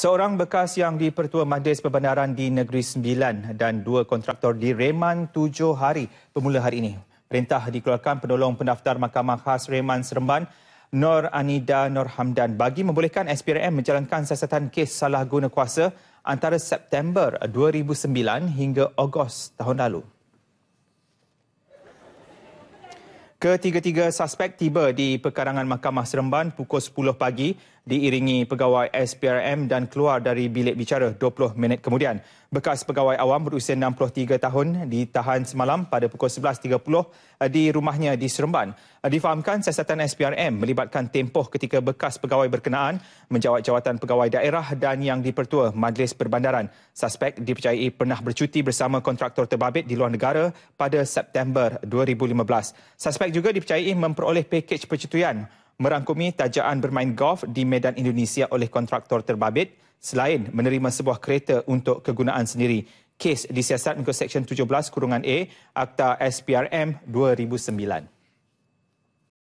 Seorang bekas yang di pertua Mahdes Perbandaran di Negeri Sembilan dan dua kontraktor di Reman tujuh hari bermula hari ini. Perintah dikeluarkan penolong pendaftar Mahkamah Khas Reman Seremban Nor Anida Nor Hamdan bagi membolehkan SPRM menjalankan siasatan kes salah guna kuasa antara September 2009 hingga Ogos tahun lalu. Ketiga-tiga suspek tiba di pekarangan Mahkamah Seremban pukul 10 pagi diiringi pegawai SPRM dan keluar dari bilik bicara 20 minit kemudian. Bekas pegawai awam berusia 63 tahun ditahan semalam pada pukul 11.30 eh, di rumahnya di Seremban. Eh, difahamkan siasatan SPRM melibatkan tempoh ketika bekas pegawai berkenaan menjawat jawatan pegawai daerah dan yang dipertua Majlis Perbandaran. Suspek dipercayai pernah bercuti bersama kontraktor terbabit di luar negara pada September 2015. Suspek juga dipercayai memperoleh pakej percutian merangkumi tajaan bermain golf di Medan Indonesia oleh kontraktor terbabit selain menerima sebuah kereta untuk kegunaan sendiri. Kes disiasat mengikut Seksyen 17 Kurungan A Akta SPRM 2009.